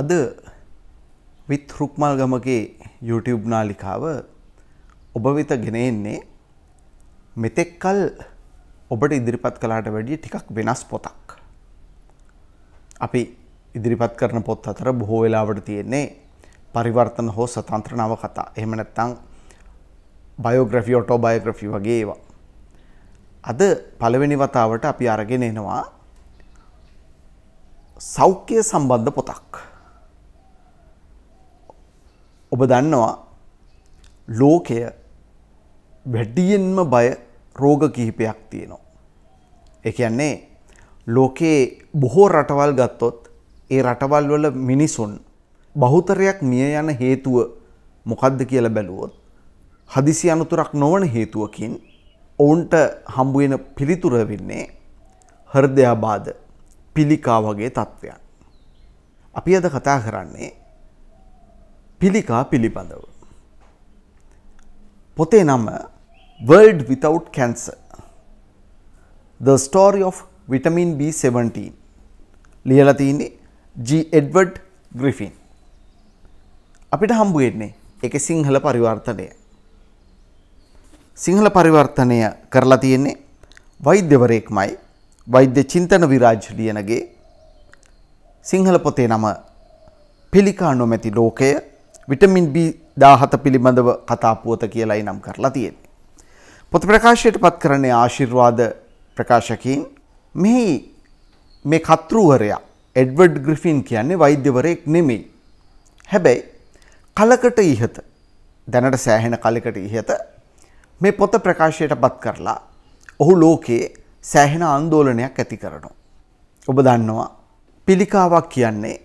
අද විත් රුක්මල් ගමගේ YouTube නාලිකාව ඔබ වෙත ගෙන එන්නේ මෙතෙක්කල් ඔබට ඉදිරිපත් කළාට වැඩිය ටිකක් වෙනස් පොතක්. අපි ඉදිරිපත් කරන පොත් අතර බොහෝ වෙලාවට තියෙන්නේ පරිවර්තන හෝ සතන්ත්‍ර නව කතා. එහෙම නැත්නම් බයෝග්‍රැෆි ඔටෝබයෝග්‍රැෆි වගේ ඒවා. අද පළවෙනි වතාවට අපි අරගෙන එනවා සෞඛ්‍ය සම්බන්ධ පොතක්. ඔබ දන්නවා ලෝකය වැඩියෙන්ම බය රෝග කිහිපයක් තියෙනවා. එකයන්නේ ලෝකයේ බොහෝ රටවල් ගත්තොත් ඒ රටවල් වල මිනිසුන් බහුතරයක් මිය යන හේතුව මොකද්ද කියලා බැලුවොත් හදිසි අනතුරක් නොවන හේතුවකින් ඔවුන්ට හම්බුවෙන පිළිතුර වෙන්නේ හෘදයාබාධ පිළිකා වගේ තත්ත්වයන්. අපි අද කතා කරන්නේ පිළිකා පිළිබඳව. පොතේ නම World Without Cancer The Story of Vitamin B17 ලියලා තියෙන්නේ G. Edward Griffin. අපිට හම්බ වෙන්නේ ඒක සිංහල පරිවර්තනය. සිංහල පරිවර්තනය කරලා තියෙන්නේ වෛද්‍යවරයෙක්මයි වෛද්‍ය චින්තන විරාජ් ලියනගේ සිංහල පොතේ නම පිළිකා නොමැති ලෝකය විටමින් B 17 පිළිබඳව කතා පුවත කියලායි නම් කරලා තියෙන්නේ. පොත ප්‍රකාශයට පත් කරන්නේ ආශිර්වාද ප්‍රකාශකයින්. මෙහි මේ කතෘවරයා එඩ්වඩ් ග්‍රිෆින් කියන්නේ වෛද්‍යවරයෙක් නෙමෙයි. හැබැයි කලකට ඉහත දැනට සෑහෙන කලකට ඉහත මේ පොත ප්‍රකාශයට පත් කරලා ඔහු ලෝකයේ සෑහෙන ආන්දෝලනයක් ඇති කරනවා. ඔබ දන්නවා පිළිකාවක් කියන්නේ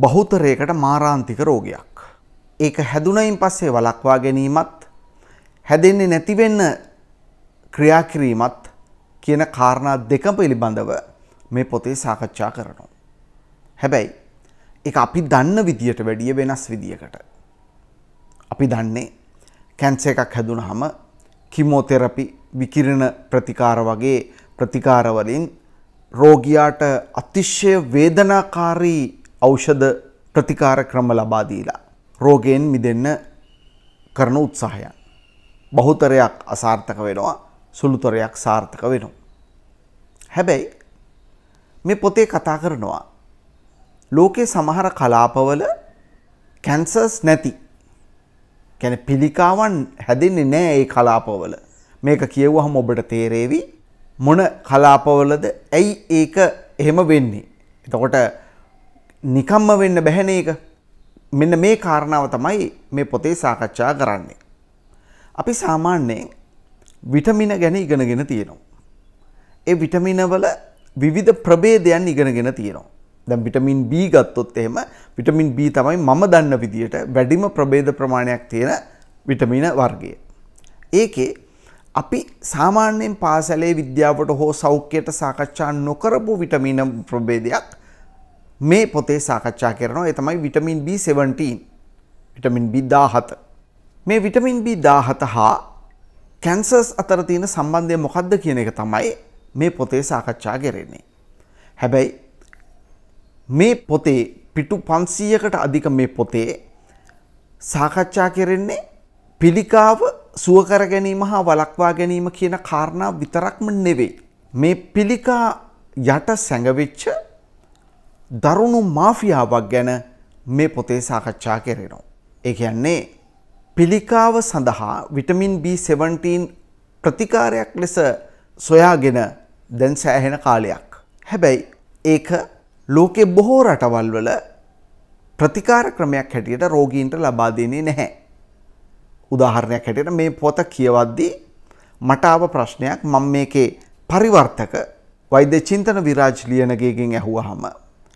බහුතරයකට මාරාන්තික රෝගයක්. ඒක හැදුනයින් පස්සේ වළක්වා ගැනීමත් හැදෙන්නේ නැතිවෙන්න ක්‍රියා කිරීමත් කියන කාරණා දෙක පිළිබඳව මේ පොතේ සාකච්ඡා කරනවා. හැබැයි එක අපි දන්න විදියට වැඩිය වෙනස් විදිකට. අපි දන්නේ කැන්ස එකක් හැදුන හම කිමෝතෙරපි විකිරණ ප්‍රතිකාර වගේ ප්‍රතිකාරවලින් රෝගියාට අතිශ්‍ය වේදනාකාරී ඖෂධ ප්‍රතිකාර ක්‍රම ලබාදීලා. රෝගයෙන් මිදෙන්න කරන උත්සාහයන්. බහුතරයක් අසාර්ථක වෙනවා සුළුතරයක් සාර්ථක වෙනවා. හැබැයි මේ පොතේ කතා කරනවා ලෝකේ සමහර කලාපවල කැන්සර්ස් නැති කැන පිළිකාවන් හැදෙන්නේ නෑ ඒ කලාපවල මේක කියවහම ඔබට තේරේවි මොන කලාපවලද ඇයි ඒක එහෙම වෙන්නේ. එතකොට නිකම්ම වෙන්න බැහැන එක මෙන්න මේ කාරණාව තමයි මේ පොතේ සාකච්ඡා කරන්නේ. අපි සාමාන්‍යයෙන් විටමින ගැන ඉගෙනගෙන තියෙනවා. ඒ විටමිනවල විවිධ ප්‍රභේදයන් ඉගෙනගෙන තියෙනවා. දැන් විටමින් B ගත්තොත් එහෙම විටමින් B තමයි මම දන්න විදියට වැඩිම ප්‍රභේද ප්‍රමාණයක් තියෙන විටමින වර්ගය. ඒකේ අපි සාමාන්‍යයෙන් පාසලේ විද්‍යාවට හෝ සෞඛ්‍යයට සාකච්ඡා නොකරපු විටමින ප්‍රභේදයක් මේ පොතේ සාකච්ඡා කරනවා ඒ තමයි විටමින් B17 විටමින් B17 මේ විටමින් B17 හා කැන්සර්ස් අතර තියෙන සම්බන්ධය මොකක්ද කියන එක තමයි මේ පොතේ සාකච්ඡා කරන්නේ හැබැයි මේ පොතේ පිටු 500කට අධික මේ පොතේ සාකච්ඡා කරන්නේ පිළිකාව සුවකර ගැනීම හා වලක්වා ගැනීම කියන කාරණා විතරක්ම නෙවෙයි. මේ පිළිකා යට සැඟවිච්ච දරුණු මාෆියාවක් ගැන මේ පොතේ සාකච්ඡා කෙරෙනවා. ඒ කියන්නේ පිළිකාව සඳහා විටමින් B17 ප්‍රතිකාරයක් ලෙස සොයාගෙන දැන් සෑහෙන කාලයක්. හැබැයි ඒක ලෝකෙ බොහෝ රටවල් වල ප්‍රතිකාර ක්‍රමයක් හැටියට රෝගීන්ට ලබා දෙන්නේ නැහැ. උදාහරණයක් හැටියට මේ පොත කියවද්දී මට ආව ප්‍රශ්නයක් මම මේකේ පරිවර්තක වෛද්‍ය චින්තන විරාජ් ලියනගේගෙන් ඇහුවහම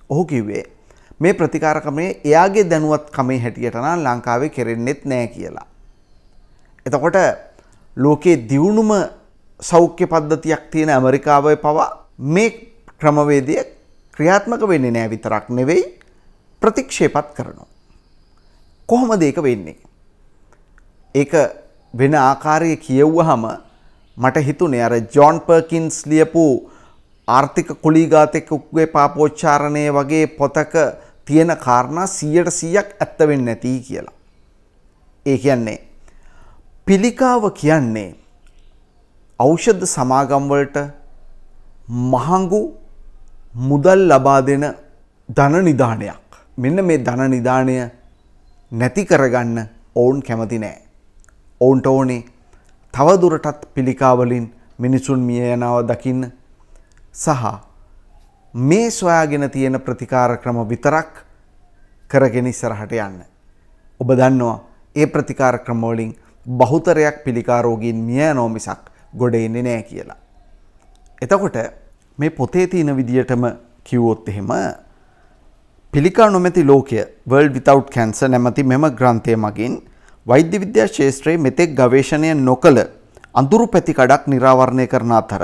ඔහු කිව්වේ මේ ප්‍රතිකාරකමේ එයාගේ දැනුවත් කමේ හැටියට නම් ලංකාවේ කෙරෙන්නෙත් නෑ කියලා. එතකොට ලෝකයේ දියුණුම සෞඛ්‍ය පද්ධතියක් තියෙන ඇමරිකාවේ පවා මේ ක්‍රමවේදය ක්‍රියාත්මක වෙන්නේ නෑ විතරක් නෙවෙයි ප්‍රතික්ෂේපත් කරනවා. කොහොමද ඒක වෙන්නේ? ඒක වෙන ආකාරයේ කියවුවහම මට හිතුනේ අර ජෝන් පර්කින්ස් ලියපු ආර්ථික කුලීගාතෙක් උක්ගේ පාපෝච්චාරණය වගේ පොතක තියෙන කාරණා සියයට සීයක් ඇත්තවෙන්න නැතිී කියලා. ඒ කියන්නේ. පිළිකාව කියන්නේ ඖෂධ සමාගම්වලට මහංගු මුදල් ලබා දෙන ධන නිධානයක්. මෙන්න මේ ධන නිධානය නැති කරගන්න ඔවුන් කැමති නෑ. ඔවුන්ට ඕනේ තවදුරටත් පිළිකාවලින් මිනිසුන් මිය යනාව දකින්න සහ මේ සොයාගෙන තියෙන ප්‍රතිකාර ක්‍රම විතරක් කරගෙන ඉස්සරහට යන්න. ඔබ දන්නවා ඒ ප්‍රතිකාර ක්‍රමවලින් බහුතරයක් පිළිකාරෝගීන් මිය යනෝ මිසක් ගොඩ එන්නේ නෑ කියලා. එතකොට මේ පොතේ තියෙන විදියටම කිව්වොත් එහෙම පිළිකා නොමැති ලෝකය World Without Cancer නැමැති මෙම ග්‍රන්ථය මගින් වෛද්‍ය විද්‍යා ශාස්ත්‍රයේ මෙතෙක් ගවේෂණය නොකළ අඳුරු පැති කඩක් නිරාවරණය කරන අතර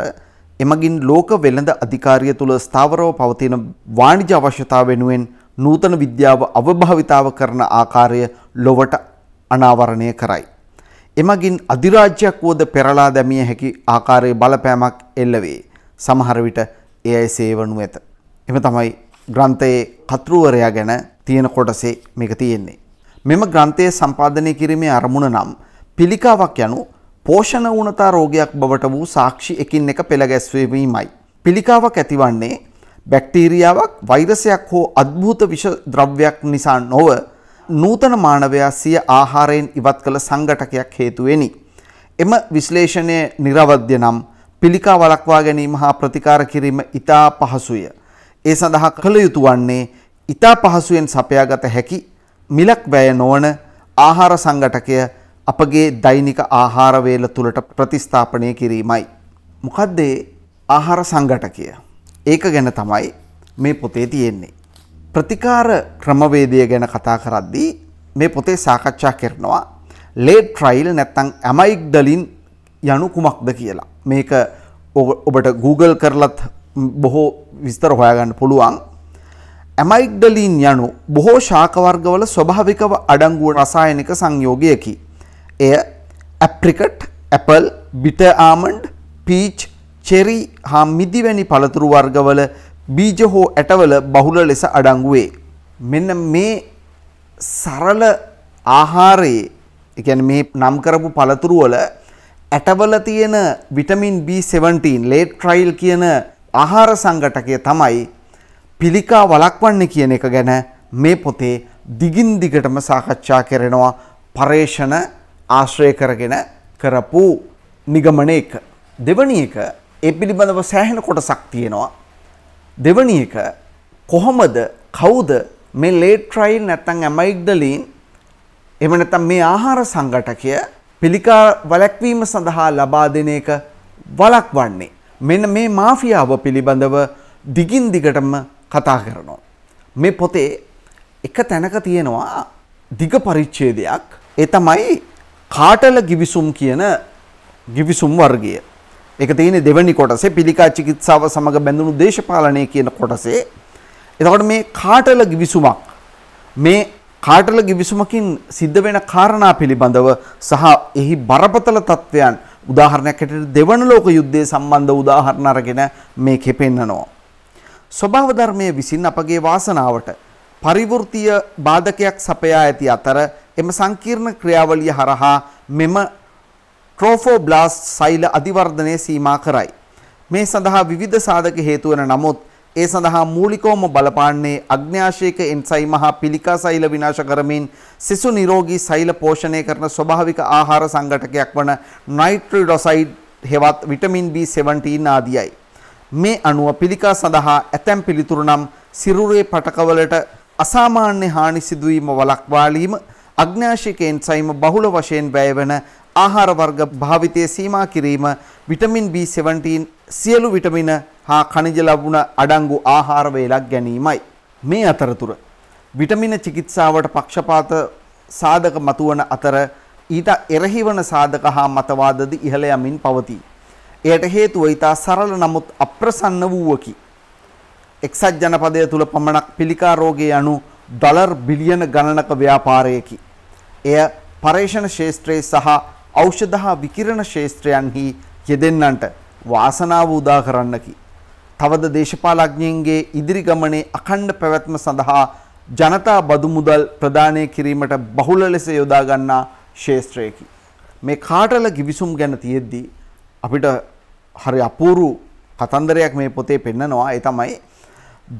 එමගින් ලෝක වෙළඳ අධිකාරිය තුළ ස්ථාවරව පවතින වාණිජ අවශ්‍යතා වෙනුවෙන් නූතන විද්‍යාව අවභාවිතාව කරන ආකාරය ලොවට අනාවරණය කරයි. එමගින් අධිරාජ්‍යයක් වුවද පෙරලා දැමිය හැකි ආකාරයේ බලපෑමක් එල්ලවේ. සමහර විට එයයි සේවනු ඇත. එම තමයි ග්‍රන්ථයේ කතෘවරයා ගැන තියෙන කොටසේ මේක තියෙන්නේ. මෙම ග්‍රන්ථයේ සම්පාදනය කිරීමේ අරමුණ නම් පිළිකාවක් යනු පෝෂණ වුණතා රෝගයක් බවට වූ සාක්ෂි එකින් එක පෙළ ගැස්වීමයි. පිළිකාවක් ඇතිවන්නේ බැක්ටීරියාවක් වෛරසයක් හෝ අද්භූත විෂ ද්‍රව්‍යයක් නිසා නොව නූතන මානවයා සිය ආහාරයෙන් ඉවත් කළ සංගටකයක් හේතුවෙනි. එම විශ්ලේෂණය නිරවද්‍ය නම් පිළිකා වලක්වා ගැනීම හා ප්‍රතිකාර කිරීම ඉතා පහසුය. ඒ සඳහා කළ යුතු වන්නේ ඉතා පහසුවෙන් සපයාගත හැකි මිලක් වැය නොවන ආහාර සංගටකය අපගේ දෛනික ආහාර වේල තුලට ප්‍රතිස්ථාපනය කිරීමයි. මොකද්ද ආහාර සංඝටකය? ඒක ගැන තමයි මේ පොතේ තියෙන්නේ. ප්‍රතිකාර ක්‍රමවේදය ගැන කතා කරද්දී මේ පොතේ සාකච්ඡා කරනවා ලේට් ට්‍රයිල් නැත්තම් ඇමයිග්ඩලින් යනු කුමක්ද කියලා. මේක ඔබට Google කරලත් බොහෝ විස්තර හොයාගන්න පුළුවන්. ඇමයිග්ඩලින් යනු බොහෝ ශාකවර්ගවල ස්වභාවිකව අඩංගුව රසායනික සංයෝගයකි. එය ඇප්‍රිකට් ඇපල් බිට ආමන්ඩ් පීච් චෙරි හා මිදිවැනි පළතුරු වර්ගවල බීජ හෝ ඇටවල බහුල ලෙස අඩංගුවේ. මෙන්න මේ සරල ආහාරයේ එකැන මේ නම් කරපු පළතුරු වල ඇටවල තියෙන විටමින් B17 ලේට් ට්‍රයිල් කියන ආහාර සංගටකය තමයි පිළිකා වලක්වන්න කියන එක ගැන මේ පොතේ දිගින් දිගටම සාකච්ඡා කරනවා පර්යේෂණ ආශ්‍රය කරගෙන කරපු නිගමන එක. දෙවනි එක ඒ පිළිබඳව සෑහෙන කොටසක් තියෙනවා. දෙවනි එක කොහොමද කවුද මේ ලේට් ට්‍රයිල් නැත්නම් ඇමයිග්ඩලින් එහෙම නැත්නම් මේ ආහාර සංගටකය පිළිකා වළක්වීම සඳහා ලබා දෙන එක වළක්වන්නේ. මෙන්න මේ මාෆියාව පිළිබඳව දිගින් දිගටම කතා කරනවා. මේ පොතේ එක තැනක තියෙනවා දිග පරිච්ඡේදයක්. ඒ තමයි කාටල ගිවිසුම් කියන ගිවිසුම් වර්ගය. ඒක තියෙන්නේ දෙවැනි කොටසේ පිළිකා චිකිත්සාව සමග බැඳුණු දේශපාලනය කියන කොටසේ. එතකොට මේ කාටල ගිවිසුමක් මේ කාටල ගිවිසුමකින් සිද්ධ වෙන කාරණා පිළිබඳව සහ එහි බරපතල තත්වයන් උදාහරණයක් හැටියට දෙවන ලෝක යුද්ධය සම්බන්ධ උදාහරණ අරගෙන මේකෙ පෙන්නනවා. ස්වභාව ධර්මයේ විසින් අපගේ වාසනාවට පරිවෘත්තීය බාධකයක් සපයා ඇති අතර එම සංකීර්ණ ක්‍රියාවලිය හරහා මෙම ට්‍රෝෆෝබ්ලාස්ට් සෛල අධිවර්ධනය සීමා කරයි. මේ සඳහා විවිධ සාධක හේතු වන නමුත් ඒ සඳහා මූලිකවම බලපාන්නේ අග්න්‍යාශයක එන්සයිම හා පිළිකා සෛල විනාශ කරමින් සිසු නිරෝගී සෛල පෝෂණය කරන ස්වභාවික ආහාර සංගටකයක් වන නයිට්‍රිඩොසයිඩ් හෙවත් විටමින් B17 ආදියයි. මේ අණුව පිළිකා සඳහා ඇතැම් පිළිතුරු නම් සිරුරේ පටකවලට අසාමාන්‍ය හානි සිදුවීම වළක්වාලීම අග්නාශිකයෙන් සයිම බහුල වශයෙන් වැයවන ආහාර වර්ග භාවිතය සීමා කිරීම විටමින් B17 සියලු විටමින හා ඛනිජ ලැබුණ අඩංගු ආහාර වේලක් ගැනීමයි. මේ අතරතුර විටමින චිකිත්සාවට පක්ෂපාත සාධක මතුවන අතර ඊට එරහිවන සාධක හා මතවාදද ඉහළ යමින් පවතී. එයට හේතුව ඊට සරල නමුත් අප්‍රසන්න වූවකි. එක්සත් ජනපදය තුළ පමණක් පිළිකා රෝගය අනු ඩොලර් බිලියන ගණනක ව්‍යාපාරයකි. එය පරේෂණ ශේත්‍රයේ සහ ඖෂධ හා විකිරණ ශේත්‍රයන්හි යෙදෙන්නන්ට වාසනාව උදා කරන්නකි. තවද දේශපාලඥයන්ගේ ඉදිරි ගමනේ අඛණ්ඩ පැවැත්ම සඳහා ජනතා බදු මුදල් ප්‍රදානය කිරීමට බහුල ලෙස යොදා ගන්නා ශේත්‍රයකි. මේ කාටල ගිවිසුම් ගැන තියෙද්දී අපිට හරි අපූරු කතන්දරයක් මේ පොතේ පෙන්නනවා ඒ තමයි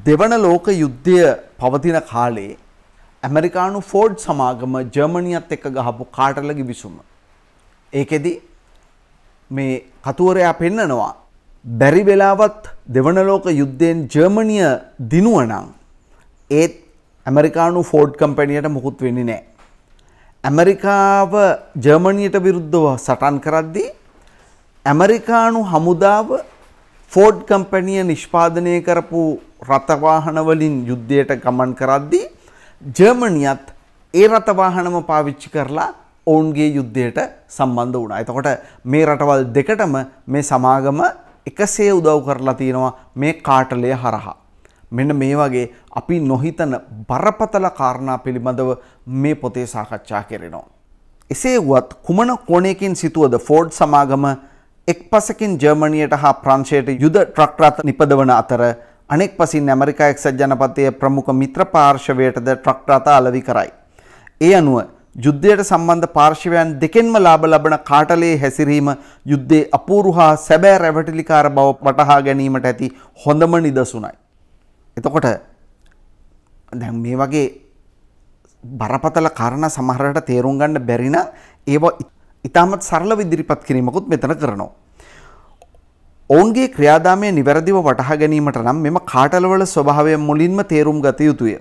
දෙවන ලෝක යුද්ධය පවතින කාලේ ඇමරිකානු ෆෝඩ් සමාගම ජර්මණියත් එක්ක ගහපු කාටල ගිවිසුම. ඒකෙදි මේ කතුවරයා පෙන්නනවා. බැරි වෙලාවත් දෙවන ලෝක යුද්ධයෙන් ජර්මණිය දිනුවනම් ඒත් ඇමරිකානු ෆෝඩ් කම්පැනියට මුකුත් වෙන්නේ නෑ. ඇමරිකාව ජර්මණියට විරුද්ධව සටන් කරද්දී ඇමරිකානු හමුදාව ෆෝඩ් කම්පැනිය නිෂ්පාදනය කරපු රථවාහනවලින් යුද්ධයට ගමන් කරද්දී ජර්මනියත් ඒ රථවාහනම පාවිච්චි කරලා ඔවුන්ගේ යුද්ධයට සම්බන්ධ වුණා. එතකොට මේ රටවල් දෙකටම මේ සමාගම එකසේ උදව් කරලා තියෙනවා මේ කාටලය හරහා. මෙන්න මේ වගේ අපි නොහිතන බරපතල කාරණා පිළිබඳව මේ පොතේ සාකච්ඡා කරනවා. එසේ වුවත් කුමන කෝණයකින් සිතුවද ෆෝඩ් සමාගම එක්පසකින් ජර්මනියට හා ප්‍රංශයට යුද ට්‍රක් රථ නිපදවන අතර අනෙක් පසින් ඇමරිකා එක්සත් ජනපතිය ප්‍රමුඛ මිත්‍ර පාර්ශවයටද ට්‍රක් රථ අලවි කරයි. ඒ අනුව යුද්ධයට සම්බන්ධ පාර්ශවයන් දෙකෙන්ම ලාභ ලබන කාටලයේ හැසිරීම යුද්ධේ අපූරු හා සැබෑ රැවටිලිකාර බව වටහා ගැනීමට ඇති හොඳම නිදසුනයි. එතකොට දැන් මේ වගේ බරපතල කාරණා සමහරට තේරුම් ගන්න බැරි නම් ඒව ඉතාමත් සරලව ඉදිරිපත් කිරීමකුත් මෙතන කරනවා. ඔවුන්ගේ ක්‍රියාදාමය නිවැරදිව වටහා ගැනීමට නම් මෙම කාටලවල ස්වභාවය මුලින්ම තේරුම් ගත යුතුය.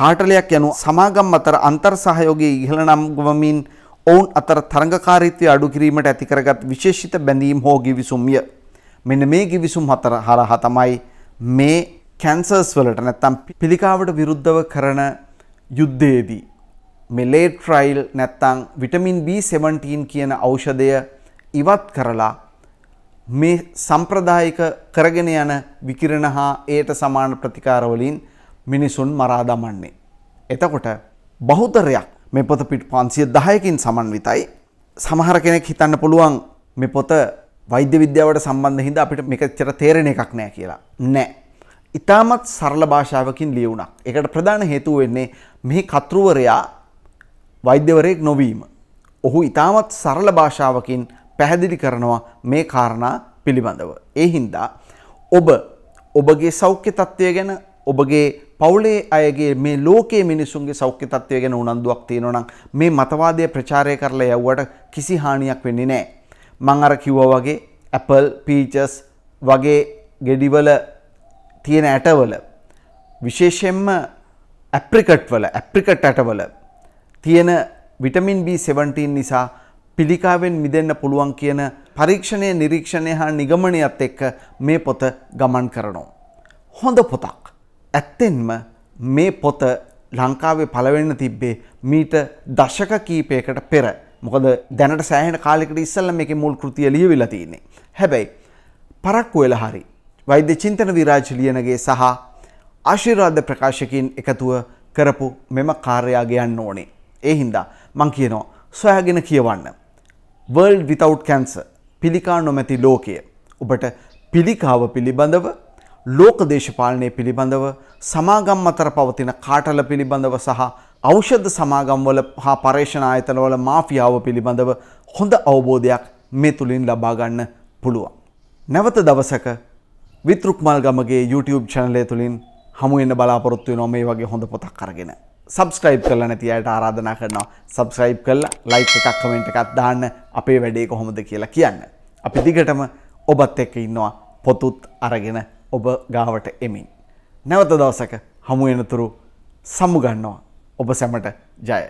කාටලයක් යනු සමාගම් අතර අන්තර් සහයෝගයේ ඉහළ නම් ගමමින් ඔවුන් අතර තරඟකාරීත්වය අඩු කිරීමට ඇතිකරගත් විශේෂිත බැඳීම් හෝ ගිවිසුම්ය. මෙන්න මේ ගිවිසුම් හතර හරහා තමයි මේ කැන්සර්ස් වලට නැත්තම් පිළිකාවට විරුද්ධව කරන යුද්ධයේදී මෙලේ ට්‍රයිල් නැත්තං විටමින් B17 කියන ඖෂධය ඉවත් කරලා මේ සම්ප්‍රදායික කරගෙන යන විකිරණ හා ඒට සමාන ප්‍රතිකාරවලින් මිනිසුන් මරා දමන්නේ. එතකොට බහුතරයක් මේ පොත පිට පන්සිය දහයකින් සමන්විතයි. සමහර කෙනෙක් හිතන්න පුළුවන් මේ පොත වෛද්‍ය විද්‍යාවට සම්බන්ධ හිද අපිට මෙකච්චර තේරෙන එකක් නෑ කියලා. නෑ. ඉතාමත් සරල භාෂාවකින් ලියවුණක්. එකට ප්‍රධාන හේතුව වෙන්නේ මෙහි කතෘවරයා වෛද්‍යවරයෙක් නොවීම. ඔහු ඉතාමත් සරල භාෂාවකින් පැහැදිලි කරනවා මේ කාරණා පිළිබඳව. ඒ හින්දා ඔබ ඔබගේ සෞඛ්‍ය තත්ත්වය ගැන ඔබගේ පවුලේ අයගේ මේ ලෝකයේ මිනිසුන්ගේ සෞඛ්‍ය තත්ත්වය ගැන උනන්දුවක් තියෙනවා නම් මේ මතවාදය ප්‍රචාරය කරලා යවුවට කිසි හානියක් වෙන්නේ නැහැ. මං අර කිව්වා වගේ Apple, peaches වගේ ගෙඩිවල තියෙන ඇටවල විශේෂයෙන්ම ඇප්‍රිකට් වල ඇප්‍රිකට් ඇටවල තියෙන විටමින් B17 නිසා පිළිකාවෙන් මිදෙන්න පුළුවන් කියන පරීක්ෂණය නිරීක්ෂණය හා නිගමනයත් එක්ක මේ පොත ගමන් කරනවා. හොඳ පොතක්. ඇත්තෙන්ම මේ පොත ලංකාවේ පළවෙන්න තිබ්බේ මීට දශක කීපයකට පෙර. මොකද දැනට සෑහෙන කාලෙකට ඉස්සල්ලා මේකේ මුල් කෘතිය ලියවිලා තියෙන්නේ. හැබැයි පරක්කු වෙලා හරි වෛද්‍ය චින්තන විරාජ් ලියනගේ සහ ආශිර්වාද ප්‍රකාශකින් එකතුව කරපු මෙම කාර්යාගයන් ඕනේ. ඒ හින්දා මං කියනවා සොයාගෙන කියවන්න. වර්ල්ඩ් විතවට් කැන්ස පිළිකා නොමැති ලෝකය. ඔබට පිළිකාව පිළිබඳව ලෝක දේශපාලනය පිළිබඳව සමාගම් අතර පවතින කාටල පිළිබඳව සහ ඖෂධ සමාගම්වල හා පර්ේෂණ ආයතනවල මාෆියාව පිළිබඳව හොඳ අවබෝධයක් මේ තුළින් ලබාගන්න පුළුවන්. නැවත දවසක විතෘක්මල් ගමගේ YouTube චැනලය තුළින් හමුවෙන්න බලාපොරොත්තු වෙනවා මේ වගේ හොඳ පොතක් අරගෙන. සබස්ක්‍රයිබ් කරලා නැති අයට ආරාධනා කරනවා සබස්ක්‍රයිබ් කරලා ලයික් එකක් කමෙන්ට් එකක් දාන්න අපේ වැඩේ කොහොමද කියලා කියන්න. අපි දිගටම ඔබත් එක්ක ඉන්නවා පොතුත් අරගෙන ඔබ ගාවට එමින්. නැවත දවසක හමුවෙනතුරු සමුගන්නවා ඔබ සැමට ජය.